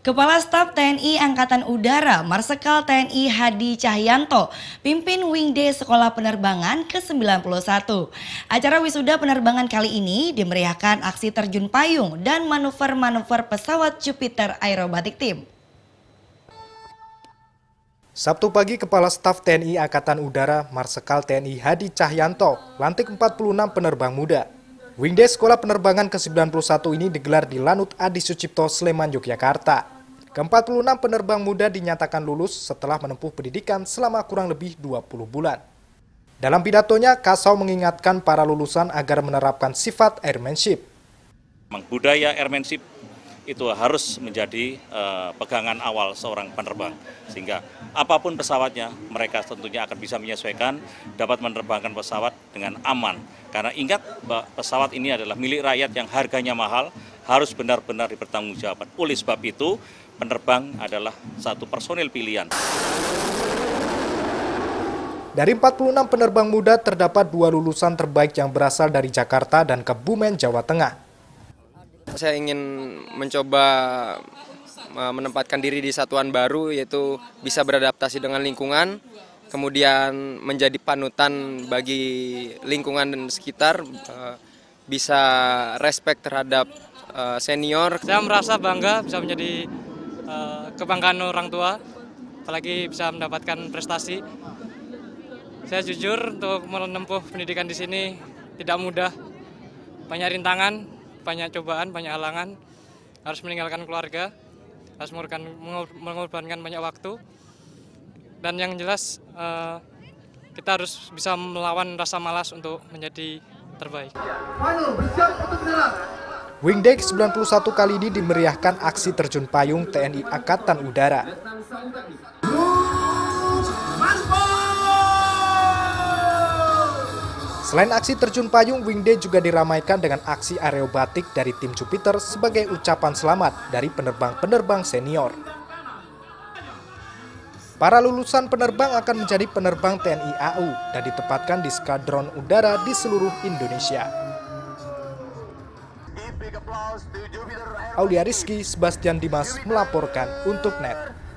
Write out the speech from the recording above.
Kepala Staf TNI Angkatan Udara Marsekal TNI Hadi Cahyanto pimpin Wing Day Sekolah Penerbangan ke-91. Acara wisuda penerbangan kali ini dimeriahkan aksi terjun payung dan manuver-manuver pesawat Jupiter Aerobatic Team. Sabtu pagi Kepala Staf TNI Angkatan Udara Marsekal TNI Hadi Cahyanto lantik 46 penerbang muda Wingday Sekolah Penerbangan ke-91 ini digelar di Lanut Adi Sucipto, Sleman, Yogyakarta. Ke-46 penerbang muda dinyatakan lulus setelah menempuh pendidikan selama kurang lebih 20 bulan. Dalam pidatonya, Kasau mengingatkan para lulusan agar menerapkan sifat airmanship. Budaya airmanship itu harus menjadi uh, pegangan awal seorang penerbang. Sehingga apapun pesawatnya, mereka tentunya akan bisa menyesuaikan, dapat menerbangkan pesawat dengan aman. Karena ingat, pesawat ini adalah milik rakyat yang harganya mahal, harus benar-benar dipertanggungjawabkan. Oleh sebab itu, penerbang adalah satu personil pilihan. Dari 46 penerbang muda, terdapat dua lulusan terbaik yang berasal dari Jakarta dan Kebumen, Jawa Tengah. Saya ingin mencoba e, menempatkan diri di satuan baru yaitu bisa beradaptasi dengan lingkungan, kemudian menjadi panutan bagi lingkungan dan sekitar, e, bisa respect terhadap e, senior. Saya merasa bangga bisa menjadi kebanggaan orang tua, apalagi bisa mendapatkan prestasi. Saya jujur untuk menempuh pendidikan di sini tidak mudah, banyak rintangan, banyak cobaan, banyak halangan, harus meninggalkan keluarga, harus mengorbankan banyak waktu. Dan yang jelas eh, kita harus bisa melawan rasa malas untuk menjadi terbaik. Wingdek 91 kali ini dimeriahkan aksi terjun payung TNI Angkatan Udara. Selain aksi terjun payung, Wing Day juga diramaikan dengan aksi aerobatik dari tim Jupiter sebagai ucapan selamat dari penerbang-penerbang senior. Para lulusan penerbang akan menjadi penerbang TNI AU dan ditempatkan di skadron udara di seluruh Indonesia. Aulia Rizky, Sebastian Dimas melaporkan untuk NET.